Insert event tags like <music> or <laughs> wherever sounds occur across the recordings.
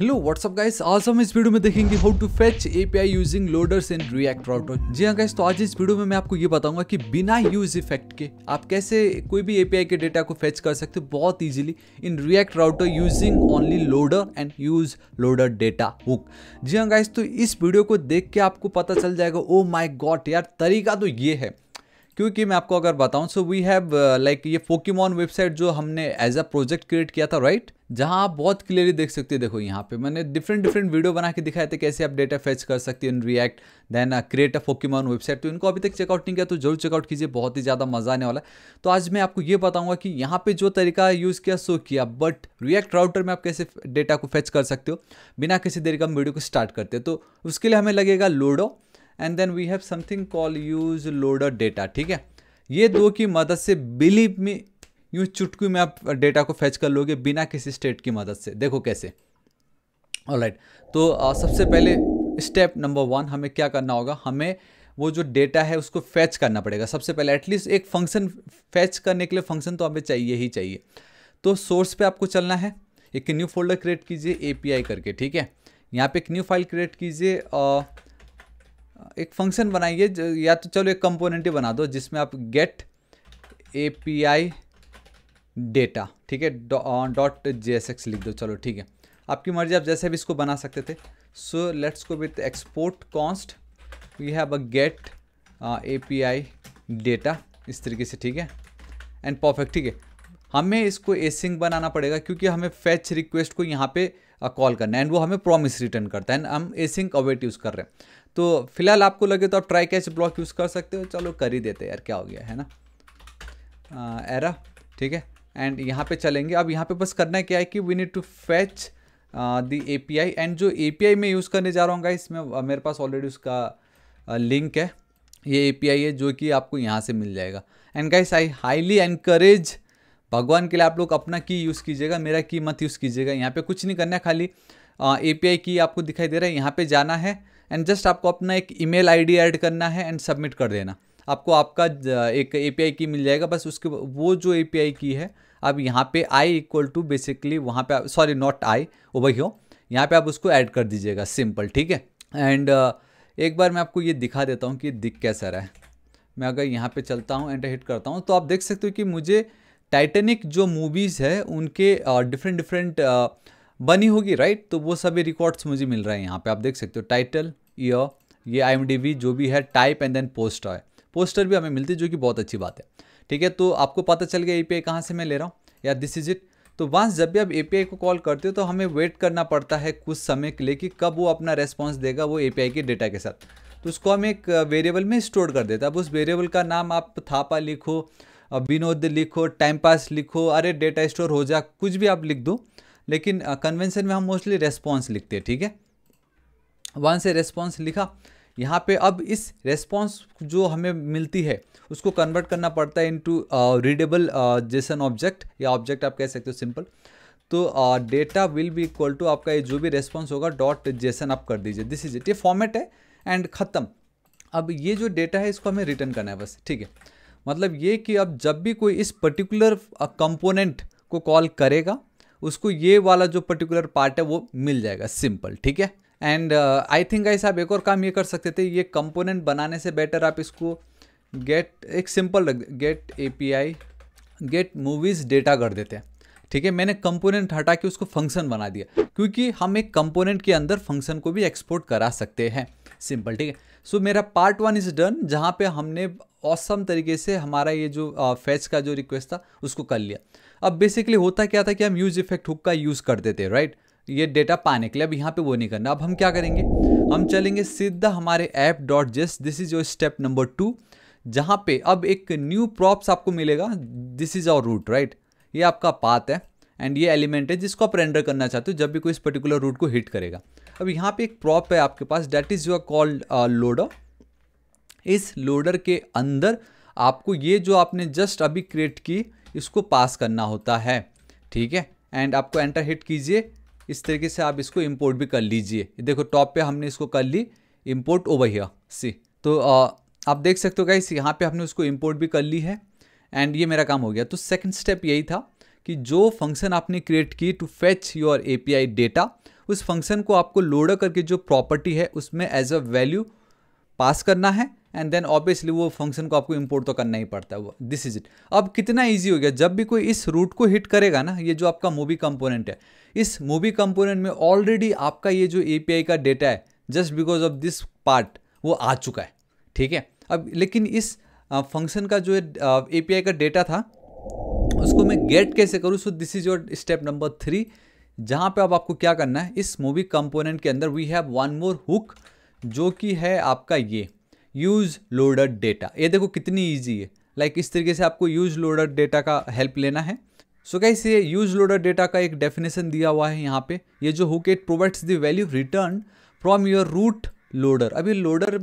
Hello what's up guys आज हम इस वीडियो में देखेंगे how to fetch API using loaders and React router जी हाँ गाइस तो आज इस वीडियो में मैं आपको ये बताऊंगा कि बिना यूज इफेक्ट के आप कैसे कोई भी एपीआई के डेटा को फेच कर सकते हो बहुत easily in React router using only loader and use loader data hook जी हाँ गाइस तो इस वीडियो को देख के आपको पता चल जाएगा ओ माई गॉड यार तरीका तो ये है क्योंकि मैं आपको अगर बताऊं सो वी हैव लाइक ये पोकेमॉन वेबसाइट जो हमने एज अ प्रोजेक्ट क्रिएट किया था राइट right? जहां आप बहुत क्लियरली देख सकते हैं देखो यहाँ पे मैंने डिफरेंट डिफरेंट वीडियो बना के दिखाए थे कैसे आप डेटा फेच कर सकते हो in React then create a Pokemon website तो इनको अभी तक चेकआउट नहीं किया तो जरूर चेकआउट कीजिए बहुत ही ज़्यादा मजा आने वाला है तो आज मैं आपको ये बताऊंगा कि यहाँ पे जो तरीका यूज़ किया सो किया बट रिएक्ट राउटर में आप कैसे डेटा को फेच कर सकते हो बिना किसी तरीके का हम वीडियो को स्टार्ट करते हो तो उसके लिए हमें लगेगा लोडो and then we have something call use loader data ठीक है ये दो की मदद से बिलीव में यू चुटकी में आप डेटा को फैच कर लोगे बिना किसी स्टेट की मदद से देखो कैसे ऑल right. तो आ, सबसे पहले स्टेप नंबर वन हमें क्या करना होगा हमें वो जो डेटा है उसको फैच करना पड़ेगा सबसे पहले एटलीस्ट एक फंक्शन फैच करने के लिए फंक्शन तो हमें चाहिए ही चाहिए तो सोर्स पे आपको चलना है एक न्यू फोल्डर क्रिएट कीजिए एपीआई करके ठीक है यहाँ पे एक न्यू फाइल क्रिएट कीजिए एक फंक्शन बनाइए या तो चलो एक कंपोनेंट ही बना दो जिसमें आप get A P I data ठीक है डॉट जे एस एक्स लिख दो चलो ठीक है आपकी मर्जी आप जैसे भी इसको बना सकते थे सो let's go with export const we have a get A P I data इस तरीके से ठीक है एंड परफेक्ट ठीक है हमें इसको एसिंग बनाना पड़ेगा क्योंकि हमें फैच रिक्वेस्ट को यहाँ पे कॉल करना है एंड वो हमें प्रॉमिस रिटर्न करता है एंड हम एसिंक अवेट यूज़ कर रहे हैं तो फिलहाल आपको लगे तो आप ट्राई कैच ब्लॉक यूज़ कर सकते हो चलो कर ही देते यार क्या हो गया है ना एरा ठीक है एंड यहाँ पे चलेंगे अब यहाँ पे बस करना क्या है कि we need to fetch the A P I and जो ए पी आई मैं यूज़ करने जा रहा हूँ इसमें मेरे पास ऑलरेडी उसका लिंक है ये ए पी आई है जो कि आपको यहाँ से मिल जाएगा and guys I highly encourage भगवान के लिए आप लोग अपना की यूज़ कीजिएगा मेरा की मत यूज़ कीजिएगा यहाँ पे कुछ नहीं करना है खाली ए पी आई की आपको दिखाई दे रहा है यहाँ पे जाना है एंड जस्ट आपको अपना एक ईमेल आईडी ऐड करना है एंड सबमिट कर देना आपको आपका एक ए पी आई की मिल जाएगा बस उसके वो जो ए पी आई की है आप यहाँ पे आई इक्वल टू बेसिकली वहाँ पे सॉरी नॉट आई वो भाई हो यहाँ पर आप उसको ऐड कर दीजिएगा सिंपल ठीक है एंड एक बार मैं आपको ये दिखा देता हूँ कि दिख कैसा रहा है मैं अगर यहाँ पे चलता हूँ एंड हिट करता हूँ तो आप देख सकते हो कि मुझे टाइटेनिक जो मूवीज़ है उनके डिफरेंट डिफरेंट बनी होगी राइट तो वो सभी रिकॉर्ड्स मुझे मिल रहे हैं यहाँ पे आप देख सकते हो टाइटल ईयर ये आई जो भी है टाइप एंड देन पोस्टर है पोस्टर भी हमें मिलती है जो कि बहुत अच्छी बात है ठीक है तो आपको पता चल गया ए पी कहाँ से मैं ले रहा हूँ या दिस इज इट तो वहाँ जब भी आप ए को कॉल करते हो तो हमें वेट करना पड़ता है कुछ समय के लिए कि कब वो अपना रेस्पॉन्स देगा वो ए के डेटा के साथ तो उसको हम एक वेरिएबल में स्टोर कर देते हैं अब उस वेरिएबल का नाम आप थापा लिखो विनोद लिखो टाइम पास लिखो अरे डेटा स्टोर हो जा कुछ भी आप लिख दो लेकिन कन्वेंशन में हम मोस्टली रेस्पॉन्स लिखते हैं ठीक है वन से रेस्पॉन्स लिखा यहाँ पे अब इस रेस्पॉन्स जो हमें मिलती है उसको कन्वर्ट करना पड़ता है इनटू रीडेबल जेसन ऑब्जेक्ट या ऑब्जेक्ट आप कह सकते हो सिंपल तो data will be equal to आपका ये जो भी रेस्पॉन्स होगा डॉट जेसन आप कर दीजिए दिस इज इट ये फॉर्मेट है एंड ख़त्म अब ये जो डेटा है इसको हमें रिटर्न करना है बस ठीक है मतलब ये कि अब जब भी कोई इस पर्टिकुलर कंपोनेंट को कॉल करेगा उसको ये वाला जो पर्टिकुलर पार्ट है वो मिल जाएगा सिंपल ठीक है एंड आई थिंक आई आप एक और काम ये कर सकते थे ये कंपोनेंट बनाने से बेटर आप इसको गेट एक simple get I get movies data कर देते हैं ठीक है मैंने कंपोनेंट हटा के उसको फंक्शन बना दिया क्योंकि हम एक कंपोनेंट के अंदर फंक्शन को भी एक्सपोर्ट करा सकते हैं सिंपल ठीक है सो so, मेरा पार्ट वन इज़ डन जहाँ पे हमने औसम awesome तरीके से हमारा ये जो फैच का जो रिक्वेस्ट था उसको कर लिया अब बेसिकली होता क्या था कि हम यूज इफेक्ट हुक का यूज़ कर देते राइट ये डेटा पाने के लिए अब यहाँ पे वो नहीं करना अब हम क्या करेंगे हम चलेंगे सीधा हमारे ऐप डॉट जिस this is your step number two जहाँ पे अब एक न्यू प्रॉप्स आपको मिलेगा this is our route right ये आपका पाथ है एंड ये एलिमेंट है जिसको आप रेंडर करना चाहते हो जब भी कोई इस पर्टिकुलर रूट को हिट करेगा अब यहाँ पे एक प्रॉप है आपके पास that is your called loader इस लोडर के अंदर आपको ये जो आपने जस्ट अभी क्रिएट की इसको पास करना होता है ठीक है एंड आपको एंटर हिट कीजिए इस तरीके से आप इसको इम्पोर्ट भी कर लीजिए देखो टॉप पे हमने इसको कर ली इम्पोर्ट ओवर हियर सी तो आ, uh, आप देख सकते हो गाइस यहाँ पे हमने उसको इम्पोर्ट भी कर ली है एंड ये मेरा काम हो गया तो सेकंड स्टेप यही था कि जो फंक्शन आपने क्रिएट की to fetch your API data उस फंक्शन को आपको लोड करके जो प्रॉपर्टी है उसमें एज अ वैल्यू पास करना है एंड देन ऑब्वियसली वो फंक्शन को आपको इंपोर्ट तो करना ही पड़ता है वो दिस इज इट अब कितना इजी हो गया जब भी कोई इस रूट को हिट करेगा ना ये जो आपका मूवी कंपोनेंट है इस मूवी कंपोनेंट में ऑलरेडी आपका ये जो ए का डेटा है just because of this part वो आ चुका है ठीक है अब लेकिन इस फंक्शन का जो ए का डेटा था इसको मैं गेट कैसे करूँ so this is your step number three जहाँ पे अब आपको क्या करना है इस मूवी कंपोनेंट के अंदर we have one more hook जो कि है आपका ये यूज़ लोडर डेटा ये देखो कितनी ईजी है लाइक like इस तरीके से आपको यूज़ लोडर डेटा का हेल्प लेना है so so guys use loader data का एक डेफिनेशन दिया हुआ है यहाँ पे ये जो hook it provides the value return from your route loader अभी लोडर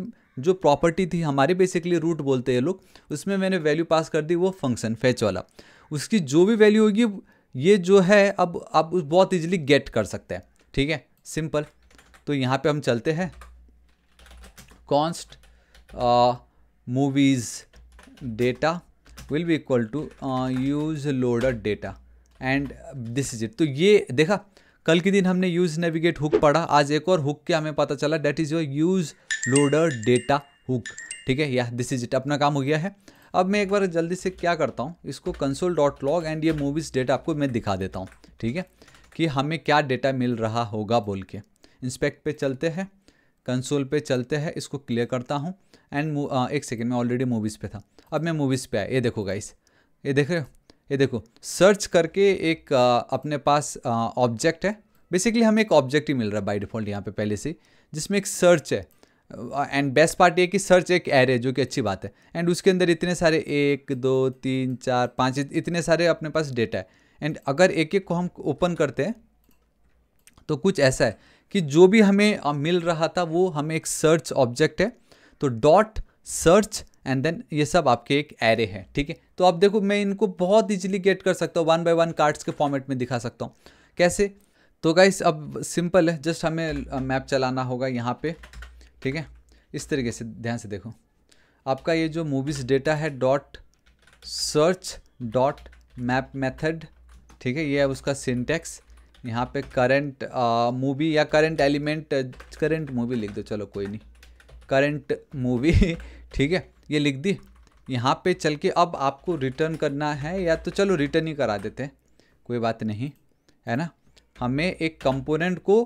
जो प्रॉपर्टी थी हमारे बेसिकली रूट बोलते हैं लोग उसमें मैंने वैल्यू पास कर दी वो फंक्शन फैच वाला उसकी जो भी वैल्यू होगी ये जो है अब आप बहुत इजीली गेट कर सकते हैं ठीक है सिंपल तो यहाँ पे हम चलते हैं const movies data will be equal to use loader data and this is it तो ये देखा कल के दिन हमने यूज नेविगेट हुक पढ़ा आज एक और हुक के हमें पता चला that is your use loader data hook ठीक है या दिस इज इट अपना काम हो गया है अब मैं एक बार जल्दी से क्या करता हूँ इसको कंसोल डॉट लॉग एंड ये मूवीज़ डेटा आपको मैं दिखा देता हूँ ठीक है कि हमें क्या डेटा मिल रहा होगा बोल के इंस्पेक्ट पे चलते हैं कंसोल पे चलते हैं इसको क्लियर करता हूँ एंड एक सेकेंड में ऑलरेडी मूवीज़ पे था अब मैं मूवीज़ पे आया ये देखो गाइस ये देख रहे हो ये देखो सर्च करके एक आ, अपने पास ऑब्जेक्ट है बेसिकली हमें एक ऑब्जेक्ट ही मिल रहा है बाई डिफ़ॉल्ट यहाँ पे पहले से जिसमें एक सर्च है एंड बेस्ट पार्ट ये कि सर्च एक एरे जो कि अच्छी बात है एंड उसके अंदर इतने सारे एक दो तीन चार पाँच इतने सारे अपने पास डेटा है एंड अगर एक एक को हम ओपन करते हैं तो कुछ ऐसा है कि जो भी हमें मिल रहा था वो हमें एक सर्च ऑब्जेक्ट है तो डॉट सर्च एंड देन ये सब आपके एक एरे है ठीक है तो आप देखो मैं इनको बहुत इजीली गेट कर सकता हूँ वन बाय वन कार्ड्स के फॉर्मेट में दिखा सकता हूँ कैसे तो गाइस अब सिंपल है जस्ट हमें मैप चलाना होगा यहाँ पे ठीक है इस तरीके से ध्यान से देखो आपका ये जो मूवीज़ डेटा है dot search dot map method ठीक है ये है उसका सिंटेक्स यहाँ पे करंट मूवी या करंट एलिमेंट करंट मूवी लिख दो चलो कोई नहीं करंट मूवी <laughs> ठीक है ये लिख दी यहाँ पे चल के अब आपको रिटर्न करना है या तो चलो रिटर्न ही करा देते हैं कोई बात नहीं है ना हमें एक कंपोनेंट को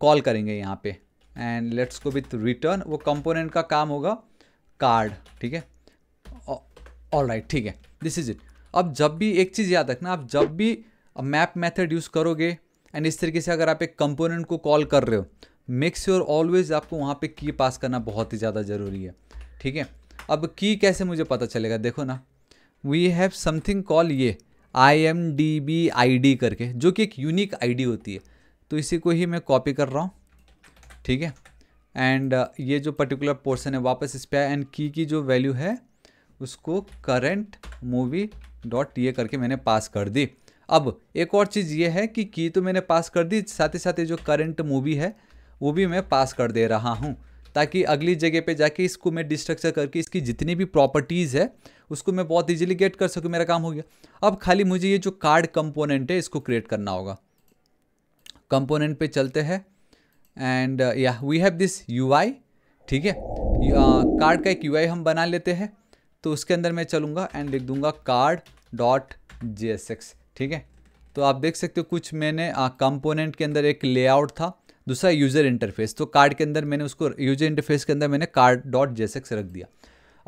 कॉल करेंगे यहाँ पे and let's go with return वो कंपोनेंट का काम होगा कार्ड ठीक है ऑल राइट ठीक है दिस इज इट अब जब भी एक चीज़ याद रखना आप जब भी मैप मेथड यूज़ करोगे एंड इस तरीके से अगर आप एक कंपोनेंट को कॉल कर रहे हो मेक श्योर ऑलवेज आपको वहाँ पे की पास करना बहुत ही ज़्यादा ज़रूरी है ठीक है अब की कैसे मुझे पता चलेगा देखो ना वी हैव समथिंग कॉल ये I M D B I D करके जो कि एक यूनिक आई डी होती है तो इसी को ही मैं कॉपी कर रहा हूँ ठीक है एंड uh, ये जो पर्टिकुलर पोर्सन है वापस इस पर एंड की की जो वैल्यू है उसको करेंट मूवी डॉट टी करके मैंने पास कर दी अब एक और चीज़ ये है कि की तो मैंने पास कर दी साथ ही साथ ये जो करंट मूवी है वो भी मैं पास कर दे रहा हूँ ताकि अगली जगह पे जाके इसको मैं डिस्ट्रक्चर करके इसकी जितनी भी प्रॉपर्टीज़ है उसको मैं बहुत इजीली गेट कर सकूँ मेरा काम हो गया अब खाली मुझे ये जो कार्ड कंपोनेंट है इसको क्रिएट करना होगा कंपोनेंट पे चलते हैं एंड या वी हैव दिस यू ठीक है कार्ड uh, का एक यू हम बना लेते हैं तो उसके अंदर मैं चलूँगा एंड लिख दूँगा कार्ड डॉट जे ठीक है तो आप देख सकते हो कुछ मैंने कंपोनेंट uh, के अंदर एक लेआउट था दूसरा यूज़र इंटरफेस तो कार्ड के अंदर मैंने उसको यूज़र इंटरफेस के अंदर मैंने कार्ड डॉट जे रख दिया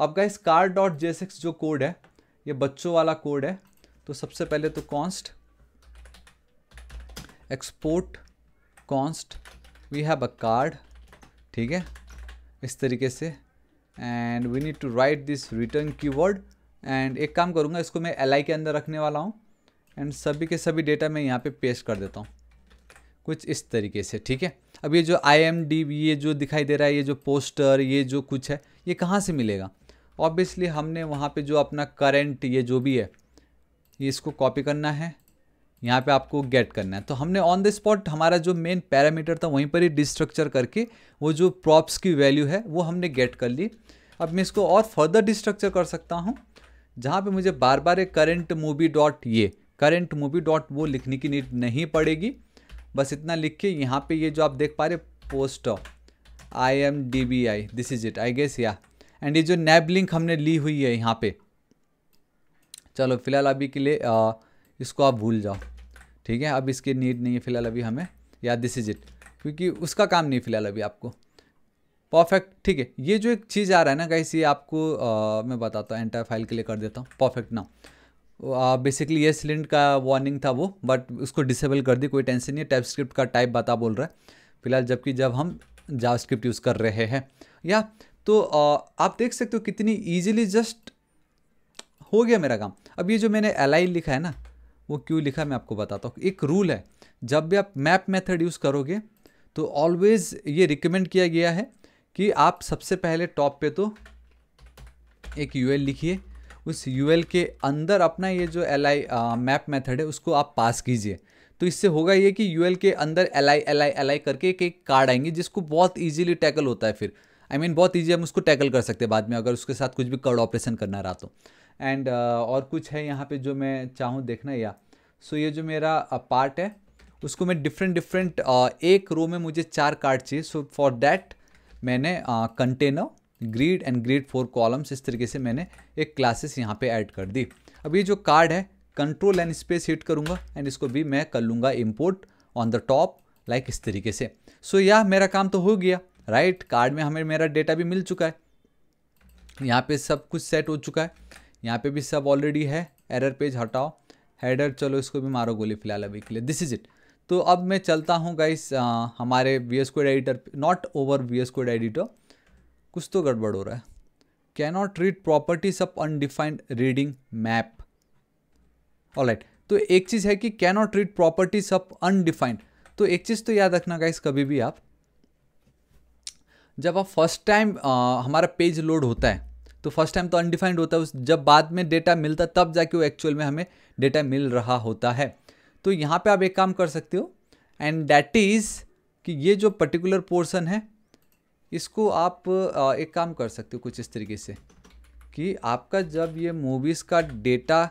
अब का इस कार्ड डॉट जे जो कोड है ये बच्चों वाला कोड है तो सबसे पहले तो const export const we have a card ठीक है इस तरीके से and we need to write this return keyword and एक काम करूँगा इसको मैं एल के अंदर रखने वाला हूँ एंड सभी के सभी डेटा मैं यहाँ पे पेस्ट कर देता हूँ कुछ इस तरीके से ठीक है अब ये जो आई एम डी ये जो दिखाई दे रहा है ये जो पोस्टर ये जो कुछ है ये कहाँ से मिलेगा ऑब्वियसली हमने वहाँ पे जो अपना करेंट ये जो भी है ये इसको कॉपी करना है यहाँ पे आपको गेट करना है तो हमने ऑन द स्पॉट हमारा जो मेन पैरामीटर था वहीं पर ही डिस्ट्रक्चर करके वो जो प्रॉप्स की वैल्यू है वो हमने गेट कर ली अब मैं इसको और फर्दर डिस्ट्रक्चर कर सकता हूँ जहाँ पे मुझे बार बार एक करेंट मूवी डॉट ये करेंट मूवी डॉट वो लिखने की नीड नहीं पड़ेगी बस इतना लिख के यहाँ पर ये जो आप देख पा रहे post I M D B I this is it I guess या एंड ये जो नैब लिंक हमने ली हुई है यहाँ पे चलो फिलहाल अभी के लिए इसको आप भूल जाओ ठीक है अब इसकी नीड नहीं है फ़िलहाल अभी हमें या दिस इज इट क्योंकि उसका काम नहीं फ़िलहाल अभी आपको परफेक्ट ठीक है ये जो एक चीज़ आ रहा है ना गाइस ये आपको आ, मैं बताता हूँ एंटर फाइल के लिए कर देता हूँ परफेक्ट ना बेसिकली ये सिलेंड का वार्निंग था वो बट उसको डिसेबल कर दी कोई टेंशन नहीं है टाइप स्क्रिप्ट का टाइप बता बोल रहा है फिलहाल जबकि जब हम जावास्क्रिप्ट यूज़ कर रहे हैं या तो आ, आप देख सकते हो कितनी ईजिली जस्ट हो गया मेरा काम अब ये जो मैंने एल लिखा है ना वो क्यों लिखा मैं आपको बताता हूँ एक रूल है जब भी आप मैप मेथड यूज़ करोगे तो ऑलवेज़ ये रिकमेंड किया गया है कि आप सबसे पहले टॉप पे तो एक यू लिखिए उस यू के अंदर अपना ये जो एल आई मैप मेथड है उसको आप पास कीजिए तो इससे होगा ये कि यू के अंदर L I L I L I करके एक एक कार्ड आएंगे जिसको बहुत ईजिली टैकल होता है फिर आई I मीन mean, बहुत ईजी हम उसको टैकल कर सकते हैं बाद में अगर उसके साथ कुछ भी कर्ड ऑपरेशन करना रहा तो एंड और कुछ है यहाँ पे जो मैं चाहूँ देखना या सो so, ये जो मेरा पार्ट है उसको मैं डिफरेंट डिफरेंट एक रो में मुझे चार कार्ड चाहिए सो फॉर दैट मैंने container grid and grid four columns इस तरीके से मैंने एक क्लासेस यहाँ पे ऐड कर दी अब ये जो कार्ड है कंट्रोल एंड स्पेस हिट करूँगा एंड इसको भी मैं कर लूँगा import on the top like इस तरीके से सो so, यह मेरा काम तो हो गया राइट right? कार्ड में हमें मेरा डेटा भी मिल चुका है यहाँ पे सब कुछ सेट हो चुका है यहाँ पे भी सब ऑलरेडी है एरर पेज हटाओ हेडर चलो इसको भी मारो गोली फिलहाल अभी के लिए दिस इज़ इट तो अब मैं चलता हूँ गाइस हमारे V S code editor not over V S code editor कुछ तो गड़बड़ हो रहा है cannot read properties of undefined reading map right तो एक चीज़ है कि cannot read properties of undefined तो एक चीज़ तो याद रखना गाइस कभी भी आप जब आप फर्स्ट टाइम हमारा पेज लोड होता है तो फर्स्ट टाइम तो अनडिफाइंड होता है उस जब बाद में डेटा मिलता तब जाके वो एक्चुअल में हमें डेटा मिल रहा होता है तो यहाँ पे आप एक काम कर सकते हो एंड डैट इज़ कि ये जो पर्टिकुलर पोर्सन है इसको आप एक काम कर सकते हो कुछ इस तरीके से कि आपका जब ये मूवीज़ का डेटा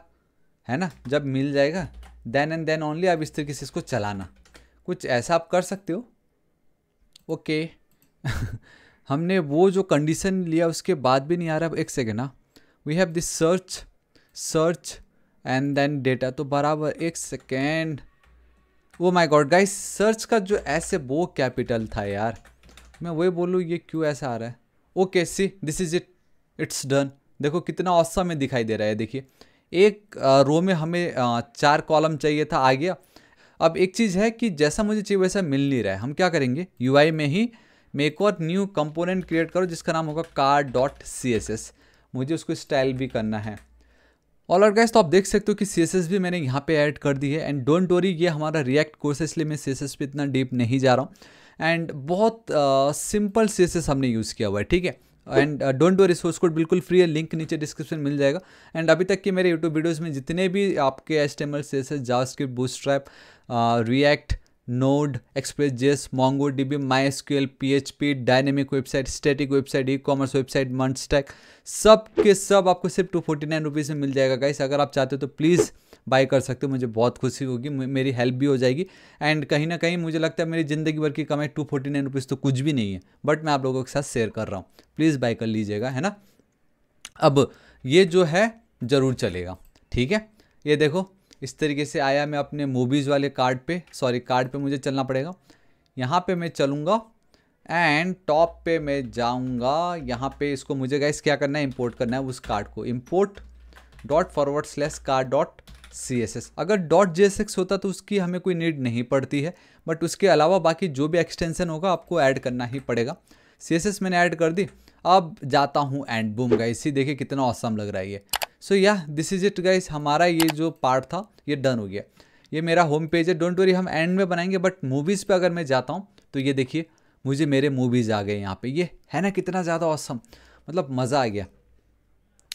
है ना जब मिल जाएगा देन एंड देन ओनली आप इस तरीके से इसको चलाना कुछ ऐसा आप कर सकते हो ओके okay. <laughs> हमने वो जो कंडीशन लिया उसके बाद भी नहीं आ रहा एक सेकेंड ना we have this search search and then data तो बराबर एक सेकेंड वो माई गॉड गाइस सर्च का जो ऐसे वो कैपिटल था यार मैं वही बोलूँ ये क्यों ऐसा आ रहा है okay see this is it it's done देखो कितना औसा में दिखाई दे रहा है देखिए एक रो में हमें चार कॉलम चाहिए था आ गया अब एक चीज़ है कि जैसा मुझे चाहिए वैसा मिल नहीं रहा है हम क्या करेंगे यू में ही मैं एक और न्यू कंपोनेंट क्रिएट करूँ जिसका नाम होगा car dot C S S मुझे उसको स्टाइल भी करना है ऑल ऑर गैस तो आप देख सकते हो कि सी भी मैंने यहाँ पे ऐड कर दी है एंड डोंट वरी ये हमारा रिएक्ट कोर्स है इसलिए मैं सी एस पे इतना डीप नहीं जा रहा हूँ एंड बहुत सिंपल सी हमने यूज़ किया हुआ है ठीक है and don't worry source code बिल्कुल फ्री है लिंक नीचे डिस्क्रिप्शन मिल जाएगा एंड अभी तक के मेरे यूट्यूब वीडियोज़ में जितने भी आपके HTML C S S JavaScript Bootstrap React Node Express JS Mongo DB My SQL P H P dynamic website static website e commerce website MERN stack सब के सब आपको सिर्फ टू फोर्टी नाइन रुपीज़ में मिल जाएगा गाइस अगर आप चाहते हो तो प्लीज़ बाई कर सकते हो मुझे बहुत खुशी होगी मेरी हेल्प भी हो जाएगी एंड कहीं ना कहीं मुझे लगता है मेरी ज़िंदगी भर की कमाई टू फोर्टी नाइन रुपीज़ तो कुछ भी नहीं है बट मैं आप लोगों के साथ शेयर कर रहा हूँ प्लीज़ बाई कर लीजिएगा है ना अब ये जो है ज़रूर चलेगा ठीक है ये देखो इस तरीके से आया मैं अपने मूवीज़ वाले कार्ड पे सॉरी कार्ड पे मुझे चलना पड़ेगा यहाँ पे मैं चलूँगा एंड टॉप पे मैं जाऊँगा यहाँ पे इसको मुझे गैस क्या करना है इम्पोर्ट करना है उस कार्ड को import dot forward slash card dot C S S अगर डॉट जे एस एक्स होता तो उसकी हमें कोई नीड नहीं पड़ती है बट उसके अलावा बाकी जो भी एक्सटेंसन होगा आपको ऐड करना ही पड़ेगा सी एस एस मैंने ऐड कर दी अब जाता हूँ एंड बूम गाइस ही देखिए कितना औसम लग रहा है ये सो या दिस इज इट गाइस हमारा ये जो पार्ट था ये डन हो गया ये मेरा होम पेज है डोंट वरी हम एंड में बनाएंगे बट मूवीज़ पे अगर मैं जाता हूँ तो ये देखिए मुझे मेरे मूवीज़ आ गए यहाँ पे ये है ना कितना ज़्यादा औसम मतलब मज़ा आ गया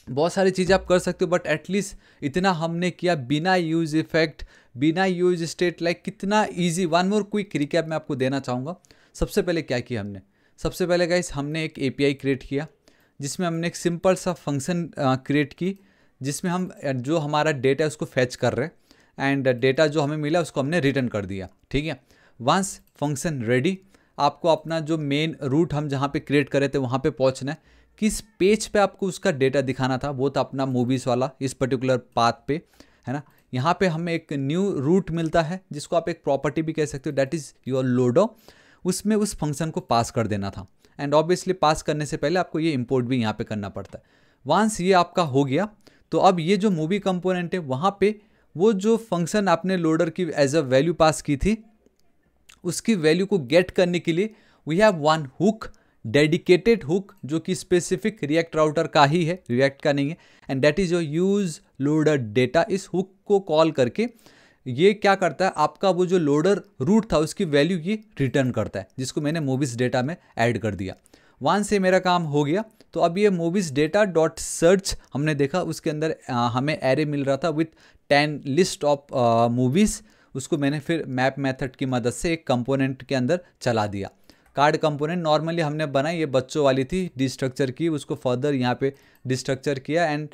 बहुत सारी चीज़ें आप कर सकते हो बट एटलीस्ट इतना हमने किया बिना यूज़ इफेक्ट बिना यूज स्टेट लाइक कितना easy one more quick recap मैं आपको देना चाहूँगा सबसे पहले क्या किया हमने सबसे पहले गाइस हमने एक ए क्रिएट किया जिसमें हमने एक सिंपल सा फंक्शन क्रिएट की जिसमें हम जो हमारा डेटा है उसको फैच कर रहे हैं एंड डेटा जो हमें मिला उसको हमने रिटर्न कर दिया ठीक है वंस फंक्शन रेडी आपको अपना जो मेन रूट हम जहाँ पे क्रिएट करे थे वहाँ पे पहुँचना है किस पेज पे आपको उसका डेटा दिखाना था वो था अपना मूवीज़ वाला इस पर्टिकुलर पाथ पे है ना यहाँ पे हमें एक न्यू रूट मिलता है जिसको आप एक प्रॉपर्टी भी कह सकते हो डैट इज़ योर लोडो उसमें उस फंक्शन को पास कर देना था एंड ऑब्वियसली पास करने से पहले आपको ये इम्पोर्ट भी यहाँ पर करना पड़ता है वांस ये आपका हो गया तो अब ये जो मूवी कंपोनेंट है वहाँ पे वो जो फंक्शन आपने लोडर की एज अ वैल्यू पास की थी उसकी वैल्यू को गेट करने के लिए we have one hook dedicated hook जो कि स्पेसिफिक रिएक्ट राउटर का ही है रिएक्ट का नहीं है and that is your use loader data इस हुक को कॉल करके ये क्या करता है आपका वो जो लोडर रूट था उसकी वैल्यू ये रिटर्न करता है जिसको मैंने मूवीज डेटा में ऐड कर दिया वन से मेरा काम हो गया तो अब ये मूवीज़ डेटा डॉट सर्च हमने देखा उसके अंदर हमें एरे मिल रहा था with ten list of movies उसको मैंने फिर मैप मेथड की मदद से एक कंपोनेंट के अंदर चला दिया कार्ड कंपोनेंट नॉर्मली हमने बनाई ये बच्चों वाली थी डिस्ट्रक्चर की उसको फर्दर यहाँ पे डिस्ट्रक्चर किया एंड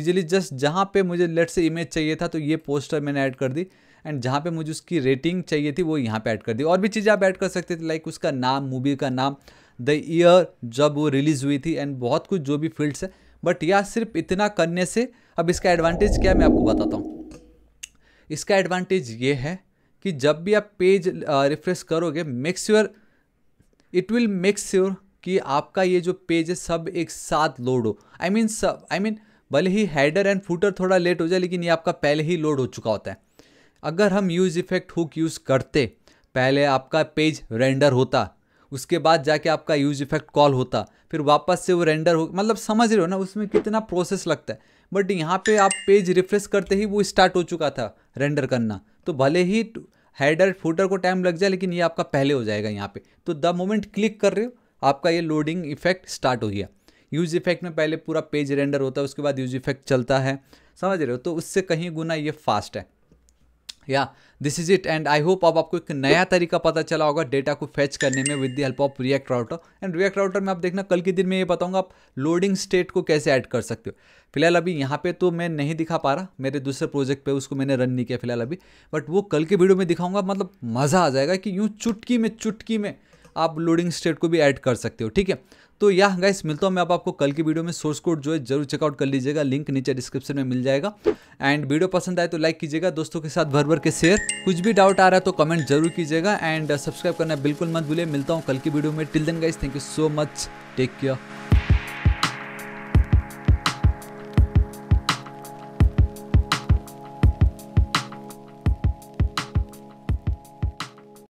इजीली जस्ट जहाँ पे मुझे लेट से इमेज चाहिए था तो ये पोस्टर मैंने ऐड कर दी एंड जहाँ पे मुझे उसकी रेटिंग चाहिए थी वो यहाँ पे ऐड कर दी और भी चीज़ें आप ऐड कर सकते थे लाइक उसका नाम मूवी का नाम द ईयर जब वो रिलीज़ हुई थी एंड बहुत कुछ जो भी फील्ड्स है बट या सिर्फ इतना करने से अब इसका एडवांटेज क्या है मैं आपको बताता हूँ इसका एडवांटेज ये है कि जब भी आप पेज रिफ्रेश करोगे make sure it will make sure कि आपका ये जो पेज है सब एक साथ लोड हो आई मीन सब आई मीन भले ही हेडर एंड फूटर थोड़ा लेट हो जाए लेकिन ये आपका पहले ही लोड हो चुका होता है अगर हम यूज़ इफेक्ट हुक यूज़ करते पहले आपका पेज रेंडर होता उसके बाद जाके आपका यूज इफेक्ट कॉल होता फिर वापस से वो रेंडर हो मतलब समझ रहे हो ना उसमें कितना प्रोसेस लगता है बट यहाँ पे आप पेज रिफ्रेश करते ही वो स्टार्ट हो चुका था रेंडर करना तो भले ही हेडर फूटर को टाइम लग जाए लेकिन ये आपका पहले हो जाएगा यहाँ पे तो द मोमेंट क्लिक कर रहे हो आपका ये लोडिंग इफेक्ट स्टार्ट हो गया यूज इफेक्ट में पहले पूरा पेज रेंडर होता है उसके बाद यूज इफेक्ट चलता है समझ रहे हो तो उससे कहीं गुना ये फास्ट है या this is it and I hope अब आपको एक नया तरीका पता चला होगा डेटा को फैच करने में with the help of React router and React router में आप देखना कल के दिन में ये बताऊंगा आप लोडिंग स्टेट को कैसे ऐड कर सकते हो फिलहाल अभी यहाँ पे तो मैं नहीं दिखा पा रहा मेरे दूसरे प्रोजेक्ट पे उसको मैंने रन नहीं किया फिलहाल अभी बट वो कल के वीडियो में दिखाऊंगा मतलब मज़ा आ जाएगा कि यूँ चुटकी में चुटकी में आप लोडिंग स्टेट को भी ऐड कर सकते हो ठीक है तो यह गाइस मिलता हूँ मैं आप आपको कल की वीडियो में सोर्स कोड जो है जरूर चेकआउट कर लीजिएगा लिंक नीचे डिस्क्रिप्शन में मिल जाएगा एंड वीडियो पसंद आए तो लाइक कीजिएगा दोस्तों के साथ भर भर के शेयर कुछ भी डाउट आ रहा है तो कमेंट जरूर कीजिएगा एंड सब्सक्राइब करना बिल्कुल मत भूलिए मिलता हूँ कल की वीडियो में till then guys thank you so much take care